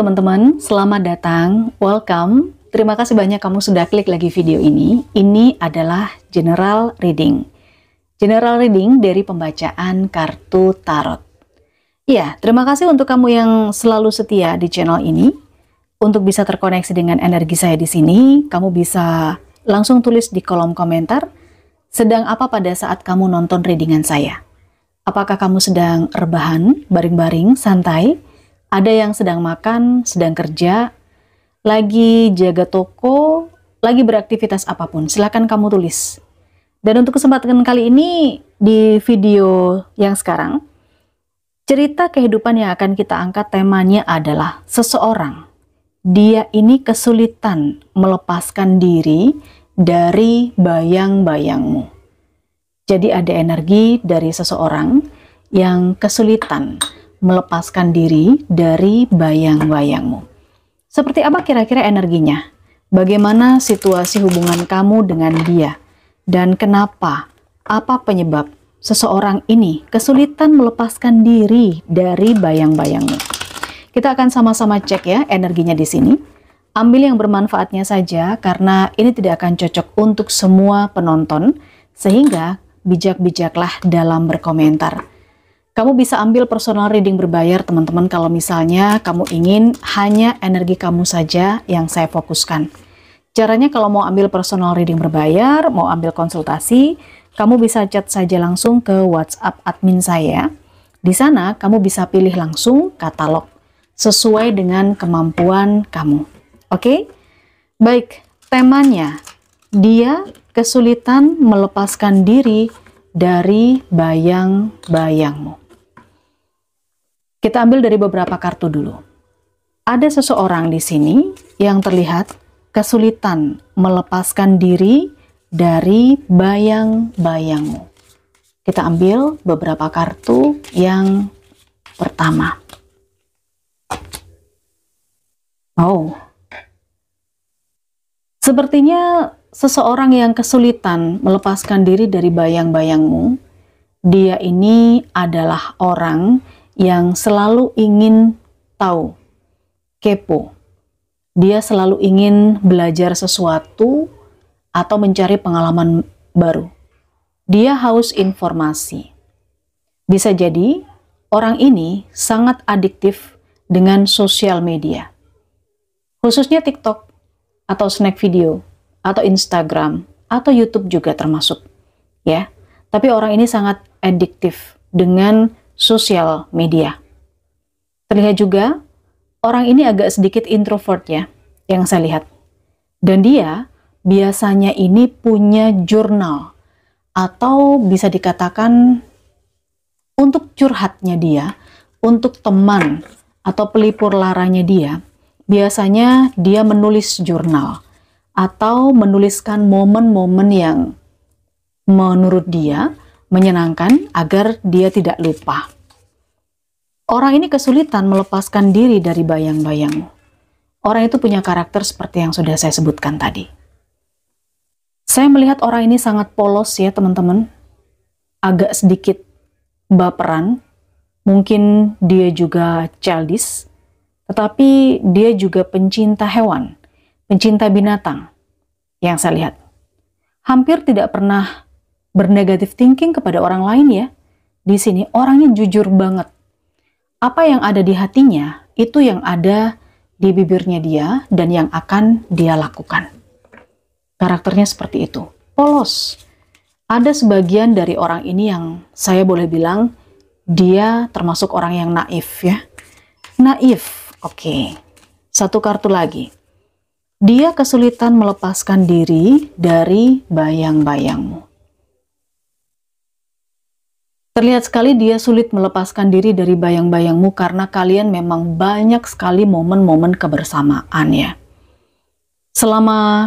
teman-teman, selamat datang, welcome. Terima kasih banyak kamu sudah klik lagi video ini. Ini adalah general reading. General reading dari pembacaan kartu tarot. Ya, terima kasih untuk kamu yang selalu setia di channel ini. Untuk bisa terkoneksi dengan energi saya di sini, kamu bisa langsung tulis di kolom komentar sedang apa pada saat kamu nonton readingan saya. Apakah kamu sedang rebahan, baring-baring, santai, ada yang sedang makan, sedang kerja, lagi jaga toko, lagi beraktivitas apapun. Silahkan kamu tulis. Dan untuk kesempatan kali ini, di video yang sekarang, cerita kehidupan yang akan kita angkat temanya adalah seseorang. Dia ini kesulitan melepaskan diri dari bayang-bayangmu. Jadi ada energi dari seseorang yang kesulitan melepaskan diri dari bayang-bayangmu. Seperti apa kira-kira energinya? Bagaimana situasi hubungan kamu dengan dia? Dan kenapa? Apa penyebab seseorang ini kesulitan melepaskan diri dari bayang-bayangmu? Kita akan sama-sama cek ya energinya di sini. Ambil yang bermanfaatnya saja karena ini tidak akan cocok untuk semua penonton sehingga bijak-bijaklah dalam berkomentar. Kamu bisa ambil personal reading berbayar teman-teman kalau misalnya kamu ingin hanya energi kamu saja yang saya fokuskan. Caranya kalau mau ambil personal reading berbayar, mau ambil konsultasi, kamu bisa chat saja langsung ke WhatsApp admin saya. Di sana kamu bisa pilih langsung katalog sesuai dengan kemampuan kamu. Oke? Baik, temanya dia kesulitan melepaskan diri dari bayang-bayangmu. Kita ambil dari beberapa kartu dulu. Ada seseorang di sini yang terlihat kesulitan melepaskan diri dari bayang-bayangmu. Kita ambil beberapa kartu yang pertama. Oh. Sepertinya seseorang yang kesulitan melepaskan diri dari bayang-bayangmu, dia ini adalah orang yang yang selalu ingin tahu, kepo. Dia selalu ingin belajar sesuatu atau mencari pengalaman baru. Dia haus informasi. Bisa jadi orang ini sangat adiktif dengan sosial media, khususnya TikTok atau snack video atau Instagram atau YouTube juga termasuk ya. Tapi orang ini sangat adiktif dengan sosial media. Terlihat juga orang ini agak sedikit introvert ya, yang saya lihat. Dan dia biasanya ini punya jurnal atau bisa dikatakan untuk curhatnya dia, untuk teman atau pelipur laranya dia, biasanya dia menulis jurnal atau menuliskan momen-momen yang menurut dia menyenangkan agar dia tidak lupa. Orang ini kesulitan melepaskan diri dari bayang bayangmu Orang itu punya karakter seperti yang sudah saya sebutkan tadi. Saya melihat orang ini sangat polos ya teman-teman. Agak sedikit baperan. Mungkin dia juga childish. Tetapi dia juga pencinta hewan. Pencinta binatang. Yang saya lihat. Hampir tidak pernah bernegatif thinking kepada orang lain ya. Di sini orangnya jujur banget. Apa yang ada di hatinya itu yang ada di bibirnya dia dan yang akan dia lakukan. Karakternya seperti itu. Polos. Ada sebagian dari orang ini yang saya boleh bilang dia termasuk orang yang naif ya. Naif. Oke. Okay. Satu kartu lagi. Dia kesulitan melepaskan diri dari bayang-bayangmu. Terlihat sekali dia sulit melepaskan diri dari bayang-bayangmu karena kalian memang banyak sekali momen-momen kebersamaan ya. Selama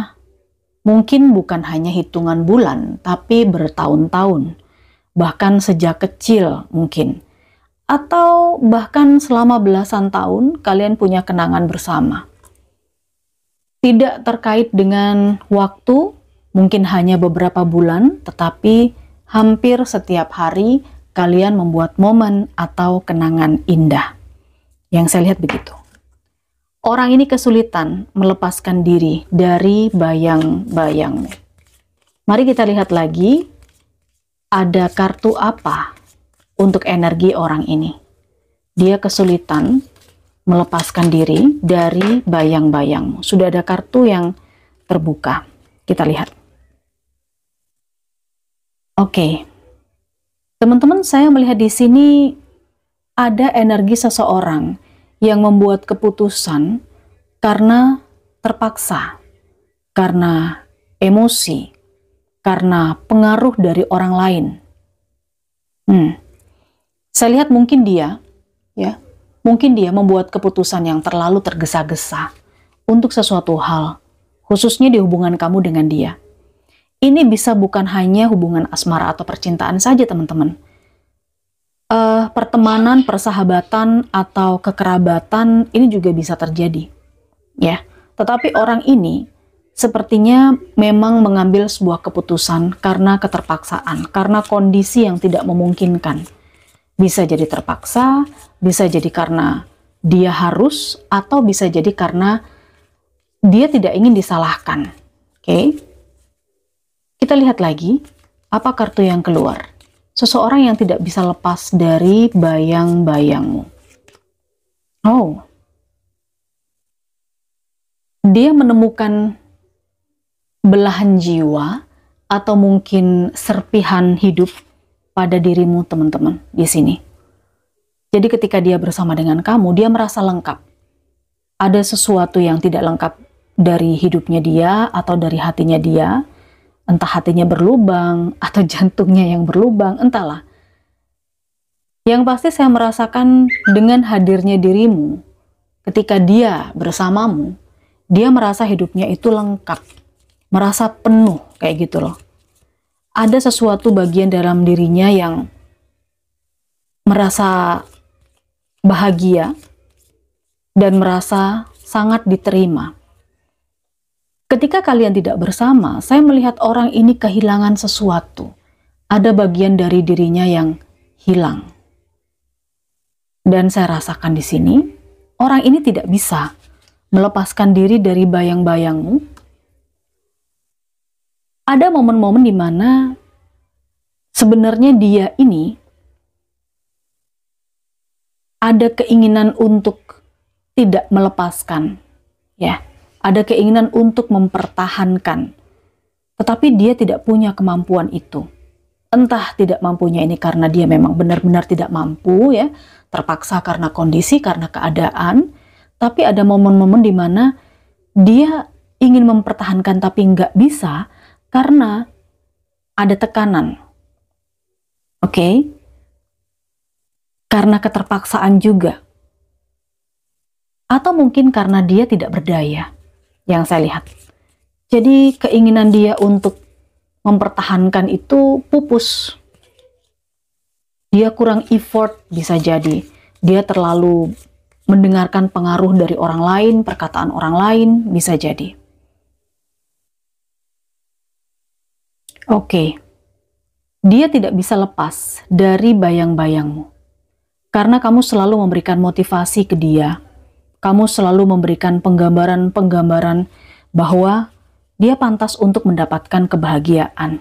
mungkin bukan hanya hitungan bulan, tapi bertahun-tahun. Bahkan sejak kecil mungkin. Atau bahkan selama belasan tahun kalian punya kenangan bersama. Tidak terkait dengan waktu, mungkin hanya beberapa bulan, tetapi hampir setiap hari kalian membuat momen atau kenangan indah. Yang saya lihat begitu. Orang ini kesulitan melepaskan diri dari bayang bayangmu Mari kita lihat lagi ada kartu apa untuk energi orang ini. Dia kesulitan melepaskan diri dari bayang-bayangmu. Sudah ada kartu yang terbuka. Kita lihat. Oke, okay. Teman-teman, saya melihat di sini ada energi seseorang yang membuat keputusan karena terpaksa, karena emosi, karena pengaruh dari orang lain. Hmm. Saya lihat mungkin dia, ya, mungkin dia membuat keputusan yang terlalu tergesa-gesa untuk sesuatu hal, khususnya di hubungan kamu dengan dia. Ini bisa bukan hanya hubungan asmara atau percintaan saja, teman-teman. Uh, pertemanan, persahabatan, atau kekerabatan ini juga bisa terjadi, ya. Tetapi orang ini sepertinya memang mengambil sebuah keputusan karena keterpaksaan, karena kondisi yang tidak memungkinkan. Bisa jadi terpaksa, bisa jadi karena dia harus, atau bisa jadi karena dia tidak ingin disalahkan. Oke. Okay? Kita lihat lagi, apa kartu yang keluar? Seseorang yang tidak bisa lepas dari bayang-bayangmu. Oh. Dia menemukan belahan jiwa atau mungkin serpihan hidup pada dirimu teman-teman di sini. Jadi ketika dia bersama dengan kamu, dia merasa lengkap. Ada sesuatu yang tidak lengkap dari hidupnya dia atau dari hatinya dia entah hatinya berlubang atau jantungnya yang berlubang, entahlah. Yang pasti saya merasakan dengan hadirnya dirimu, ketika dia bersamamu, dia merasa hidupnya itu lengkap, merasa penuh kayak gitu loh. Ada sesuatu bagian dalam dirinya yang merasa bahagia dan merasa sangat diterima. Ketika kalian tidak bersama, saya melihat orang ini kehilangan sesuatu. Ada bagian dari dirinya yang hilang. Dan saya rasakan di sini, orang ini tidak bisa melepaskan diri dari bayang-bayangmu. Ada momen-momen di mana sebenarnya dia ini ada keinginan untuk tidak melepaskan, ya ada keinginan untuk mempertahankan, tetapi dia tidak punya kemampuan itu. Entah tidak mampunya ini karena dia memang benar-benar tidak mampu ya, terpaksa karena kondisi, karena keadaan, tapi ada momen-momen di mana dia ingin mempertahankan tapi nggak bisa karena ada tekanan. Oke? Okay? Karena keterpaksaan juga. Atau mungkin karena dia tidak berdaya yang saya lihat. Jadi keinginan dia untuk mempertahankan itu pupus. Dia kurang effort bisa jadi. Dia terlalu mendengarkan pengaruh dari orang lain, perkataan orang lain bisa jadi. Oke. Dia tidak bisa lepas dari bayang-bayangmu. Karena kamu selalu memberikan motivasi ke dia, kamu selalu memberikan penggambaran-penggambaran bahwa dia pantas untuk mendapatkan kebahagiaan.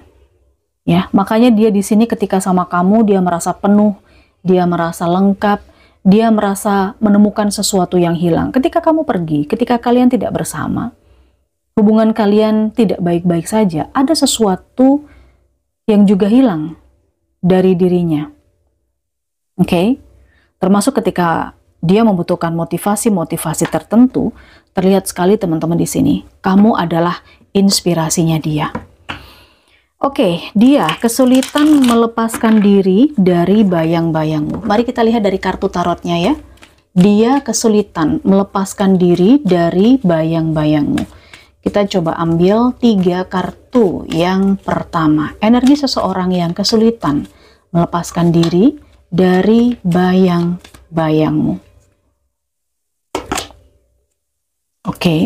Ya, makanya dia di sini ketika sama kamu dia merasa penuh, dia merasa lengkap, dia merasa menemukan sesuatu yang hilang. Ketika kamu pergi, ketika kalian tidak bersama, hubungan kalian tidak baik-baik saja, ada sesuatu yang juga hilang dari dirinya. Oke? Okay? Termasuk ketika dia membutuhkan motivasi-motivasi tertentu, terlihat sekali teman-teman di sini. Kamu adalah inspirasinya dia. Oke, okay, dia kesulitan melepaskan diri dari bayang-bayangmu. Mari kita lihat dari kartu tarotnya ya. Dia kesulitan melepaskan diri dari bayang-bayangmu. Kita coba ambil tiga kartu. Yang pertama, energi seseorang yang kesulitan melepaskan diri dari bayang-bayangmu. Oke. Okay.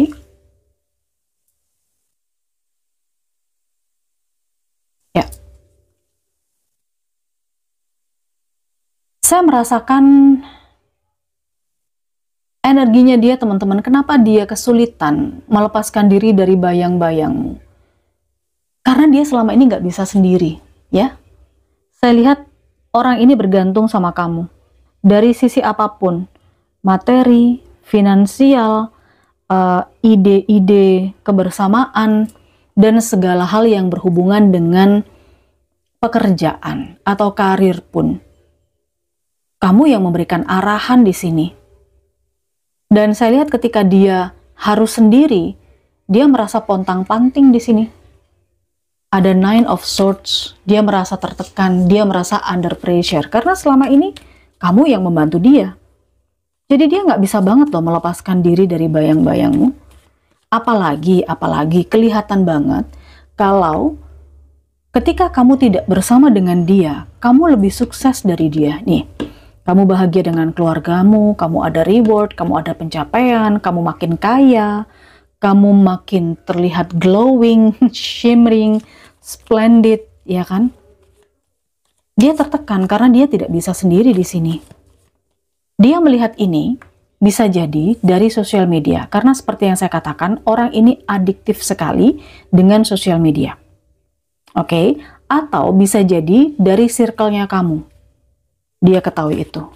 Ya. Saya merasakan energinya dia teman-teman. Kenapa dia kesulitan melepaskan diri dari bayang-bayangmu? Karena dia selama ini nggak bisa sendiri, ya. Saya lihat orang ini bergantung sama kamu. Dari sisi apapun, materi, finansial, Eh, ide-ide uh, kebersamaan dan segala hal yang berhubungan dengan pekerjaan atau karir pun. Kamu yang memberikan arahan di sini. Dan saya lihat ketika dia harus sendiri, dia merasa pontang-panting di sini. Ada nine of swords, dia merasa tertekan, dia merasa under pressure karena selama ini kamu yang membantu dia. Jadi dia nggak bisa banget loh melepaskan diri dari bayang-bayangmu. Apalagi, apalagi kelihatan banget kalau ketika kamu tidak bersama dengan dia, kamu lebih sukses dari dia. Nih, kamu bahagia dengan keluargamu, kamu ada reward, kamu ada pencapaian, kamu makin kaya, kamu makin terlihat glowing, shimmering, splendid, ya kan? Dia tertekan karena dia tidak bisa sendiri di sini dia melihat ini bisa jadi dari sosial media, karena seperti yang saya katakan, orang ini adiktif sekali dengan sosial media. Oke, okay? atau bisa jadi dari circle-nya kamu. Dia ketahui itu.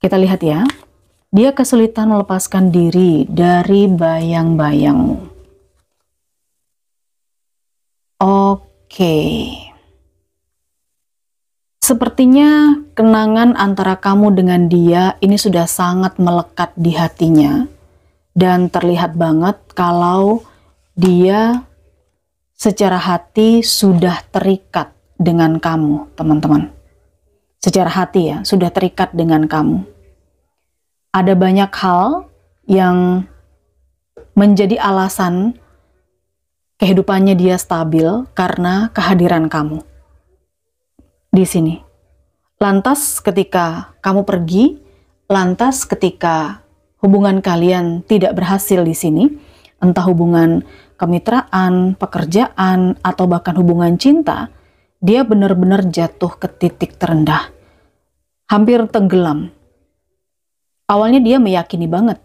Kita lihat ya. Dia kesulitan melepaskan diri dari bayang-bayangmu. Oke. Okay. Sepertinya kenangan antara kamu dengan dia ini sudah sangat melekat di hatinya dan terlihat banget kalau dia secara hati sudah terikat dengan kamu, teman-teman. Secara hati ya, sudah terikat dengan kamu. Ada banyak hal yang menjadi alasan kehidupannya dia stabil karena kehadiran kamu di sini. Lantas ketika kamu pergi, lantas ketika hubungan kalian tidak berhasil di sini, entah hubungan kemitraan, pekerjaan, atau bahkan hubungan cinta, dia benar-benar jatuh ke titik terendah. Hampir tenggelam. Awalnya dia meyakini banget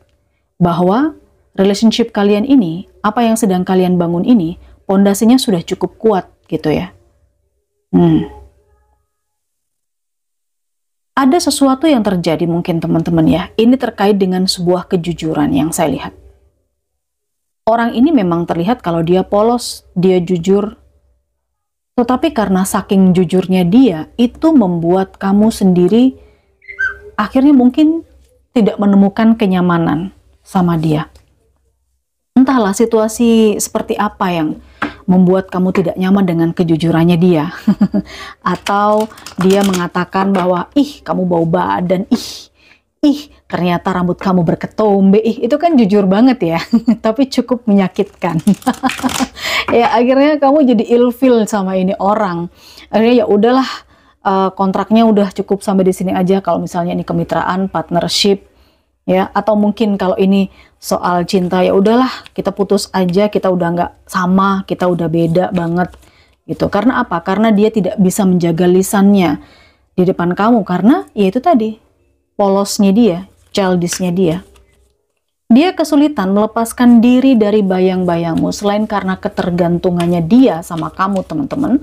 bahwa relationship kalian ini, apa yang sedang kalian bangun ini, pondasinya sudah cukup kuat gitu ya. Hmm ada sesuatu yang terjadi mungkin teman-teman ya. Ini terkait dengan sebuah kejujuran yang saya lihat. Orang ini memang terlihat kalau dia polos, dia jujur. Tetapi karena saking jujurnya dia, itu membuat kamu sendiri akhirnya mungkin tidak menemukan kenyamanan sama dia. Entahlah situasi seperti apa yang membuat kamu tidak nyaman dengan kejujurannya dia. Atau dia mengatakan bahwa, ih kamu bau badan, ih, ih ternyata rambut kamu berketombe, ih itu kan jujur banget ya, tapi cukup menyakitkan. ya akhirnya kamu jadi ilfil sama ini orang. Akhirnya ya udahlah, eh, kontraknya udah cukup sampai di sini aja kalau misalnya ini kemitraan partnership ya atau mungkin kalau ini soal cinta ya udahlah kita putus aja kita udah nggak sama kita udah beda banget gitu karena apa karena dia tidak bisa menjaga lisannya di depan kamu karena ya itu tadi polosnya dia childishnya dia dia kesulitan melepaskan diri dari bayang-bayangmu selain karena ketergantungannya dia sama kamu teman-teman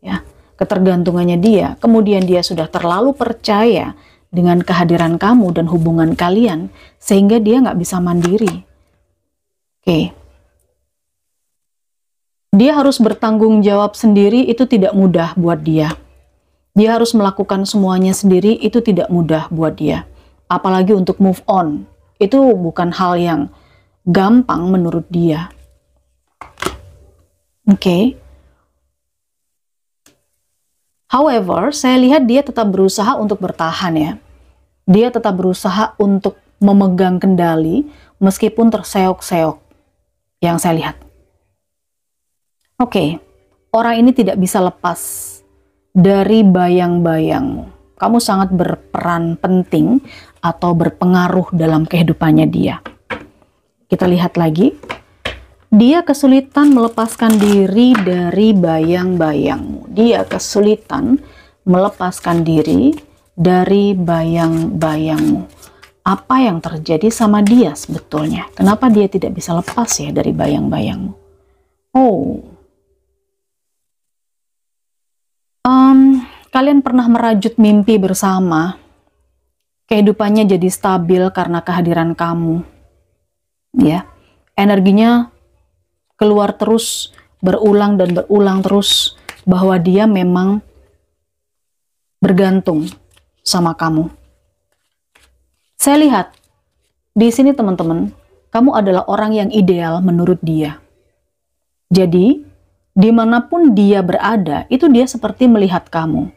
ya ketergantungannya dia kemudian dia sudah terlalu percaya dengan kehadiran kamu dan hubungan kalian sehingga dia nggak bisa mandiri. Oke. Okay. Dia harus bertanggung jawab sendiri itu tidak mudah buat dia. Dia harus melakukan semuanya sendiri itu tidak mudah buat dia. Apalagi untuk move on. Itu bukan hal yang gampang menurut dia. Oke. Okay. However, saya lihat dia tetap berusaha untuk bertahan ya. Dia tetap berusaha untuk memegang kendali meskipun terseok-seok yang saya lihat. Oke, okay, orang ini tidak bisa lepas dari bayang bayang Kamu sangat berperan penting atau berpengaruh dalam kehidupannya dia. Kita lihat lagi. Dia kesulitan melepaskan diri dari bayang-bayangmu. Dia kesulitan melepaskan diri dari bayang-bayangmu. Apa yang terjadi sama dia sebetulnya? Kenapa dia tidak bisa lepas ya dari bayang-bayangmu? Oh. Um, kalian pernah merajut mimpi bersama? Kehidupannya jadi stabil karena kehadiran kamu. Ya. Energinya keluar terus berulang dan berulang terus bahwa dia memang bergantung sama kamu. Saya lihat di sini teman-teman, kamu adalah orang yang ideal menurut dia. Jadi, dimanapun dia berada, itu dia seperti melihat kamu.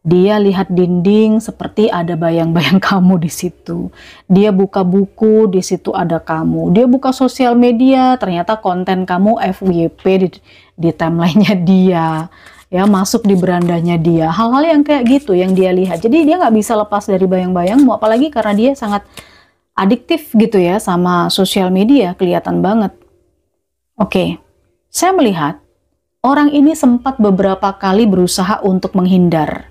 Dia lihat dinding seperti ada bayang-bayang kamu di situ. Dia buka buku, di situ ada kamu. Dia buka sosial media, ternyata konten kamu FYP di, di timeline-nya dia. Ya, masuk di berandanya dia. Hal-hal yang kayak gitu yang dia lihat. Jadi dia nggak bisa lepas dari bayang-bayangmu, apalagi karena dia sangat adiktif gitu ya sama sosial media, kelihatan banget. Oke, okay. saya melihat orang ini sempat beberapa kali berusaha untuk menghindar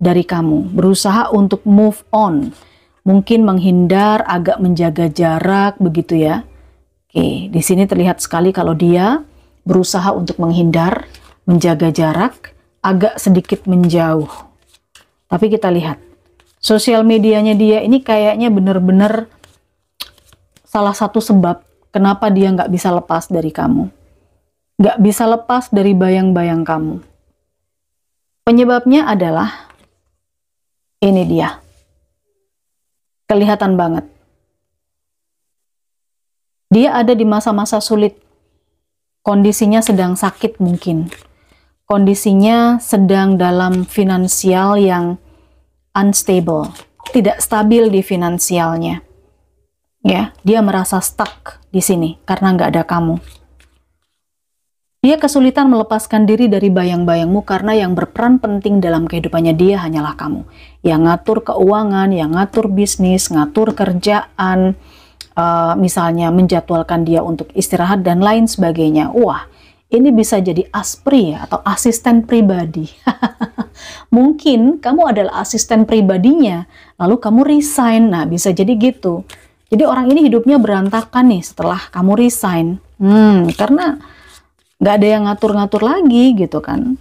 dari kamu, berusaha untuk move on, mungkin menghindar, agak menjaga jarak begitu ya. Oke, di sini terlihat sekali kalau dia berusaha untuk menghindar, menjaga jarak, agak sedikit menjauh. Tapi kita lihat, sosial medianya dia ini kayaknya benar-benar salah satu sebab kenapa dia nggak bisa lepas dari kamu. Nggak bisa lepas dari bayang-bayang kamu. Penyebabnya adalah ini dia. Kelihatan banget. Dia ada di masa-masa sulit. Kondisinya sedang sakit mungkin. Kondisinya sedang dalam finansial yang unstable, tidak stabil di finansialnya. Ya, dia merasa stuck di sini karena nggak ada kamu. Dia kesulitan melepaskan diri dari bayang-bayangmu karena yang berperan penting dalam kehidupannya dia hanyalah kamu. Yang ngatur keuangan, yang ngatur bisnis, ngatur kerjaan, uh, misalnya menjadwalkan dia untuk istirahat dan lain sebagainya. Wah, ini bisa jadi aspri atau asisten pribadi. Mungkin kamu adalah asisten pribadinya, lalu kamu resign. Nah, bisa jadi gitu. Jadi orang ini hidupnya berantakan nih setelah kamu resign. Hmm, karena nggak ada yang ngatur-ngatur lagi gitu kan.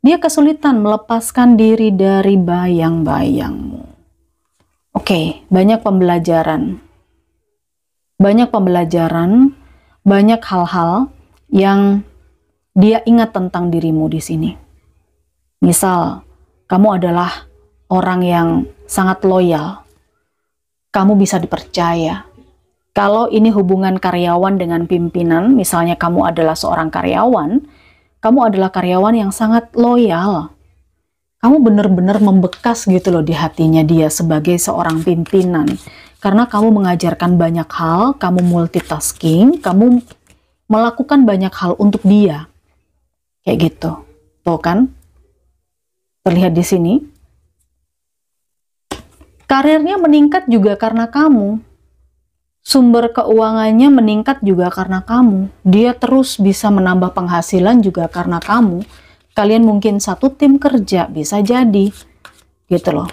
Dia kesulitan melepaskan diri dari bayang-bayangmu. Oke, okay, banyak pembelajaran. Banyak pembelajaran, banyak hal-hal yang dia ingat tentang dirimu di sini. Misal, kamu adalah orang yang sangat loyal. Kamu bisa dipercaya. Kalau ini hubungan karyawan dengan pimpinan, misalnya kamu adalah seorang karyawan, kamu adalah karyawan yang sangat loyal. Kamu benar-benar membekas gitu loh di hatinya dia sebagai seorang pimpinan. Karena kamu mengajarkan banyak hal, kamu multitasking, kamu melakukan banyak hal untuk dia. Kayak gitu. Tuh kan? Terlihat di sini. Karirnya meningkat juga karena kamu sumber keuangannya meningkat juga karena kamu. Dia terus bisa menambah penghasilan juga karena kamu. Kalian mungkin satu tim kerja bisa jadi. Gitu loh.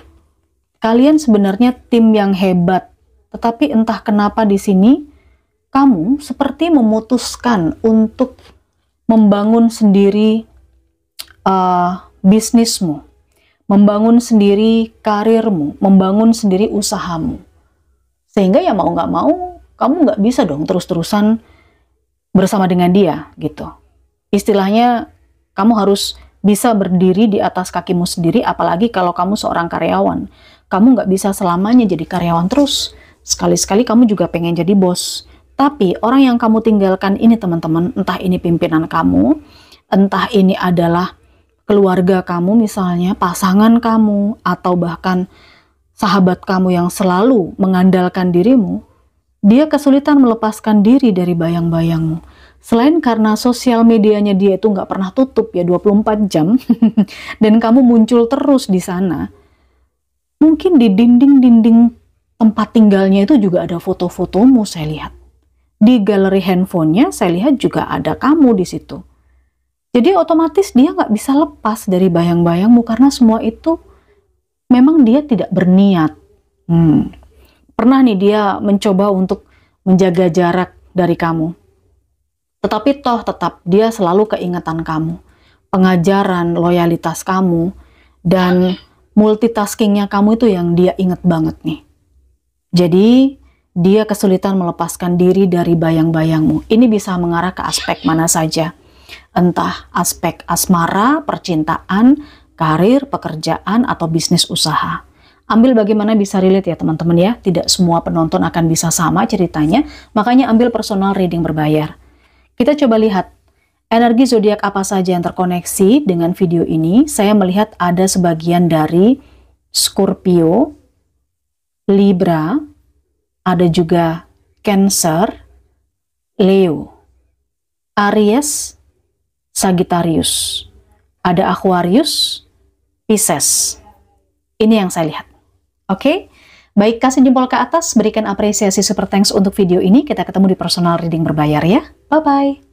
Kalian sebenarnya tim yang hebat. Tetapi entah kenapa di sini kamu seperti memutuskan untuk membangun sendiri uh, bisnismu, membangun sendiri karirmu, membangun sendiri usahamu sehingga ya mau nggak mau, kamu nggak bisa dong terus-terusan bersama dengan dia gitu. Istilahnya kamu harus bisa berdiri di atas kakimu sendiri apalagi kalau kamu seorang karyawan. Kamu nggak bisa selamanya jadi karyawan terus. Sekali-sekali kamu juga pengen jadi bos. Tapi orang yang kamu tinggalkan ini teman-teman, entah ini pimpinan kamu, entah ini adalah keluarga kamu misalnya, pasangan kamu, atau bahkan sahabat kamu yang selalu mengandalkan dirimu, dia kesulitan melepaskan diri dari bayang-bayangmu. Selain karena sosial medianya dia itu nggak pernah tutup ya 24 jam, dan kamu muncul terus di sana, mungkin di dinding-dinding tempat tinggalnya itu juga ada foto-fotomu saya lihat. Di galeri handphonenya saya lihat juga ada kamu di situ. Jadi otomatis dia nggak bisa lepas dari bayang-bayangmu karena semua itu memang dia tidak berniat. Hmm. Pernah nih dia mencoba untuk menjaga jarak dari kamu. Tetapi toh tetap dia selalu keingetan kamu. Pengajaran, loyalitas kamu, dan multitaskingnya kamu itu yang dia ingat banget nih. Jadi dia kesulitan melepaskan diri dari bayang-bayangmu. Ini bisa mengarah ke aspek mana saja. Entah aspek asmara, percintaan, karir, pekerjaan, atau bisnis usaha. Ambil bagaimana bisa relate ya teman-teman ya. Tidak semua penonton akan bisa sama ceritanya, makanya ambil personal reading berbayar. Kita coba lihat energi zodiak apa saja yang terkoneksi dengan video ini. Saya melihat ada sebagian dari Scorpio, Libra, ada juga Cancer, Leo, Aries, Sagittarius ada Aquarius, Pisces. Ini yang saya lihat. Oke? Okay? Baik, kasih jempol ke atas, berikan apresiasi super thanks untuk video ini. Kita ketemu di personal reading berbayar ya. Bye-bye.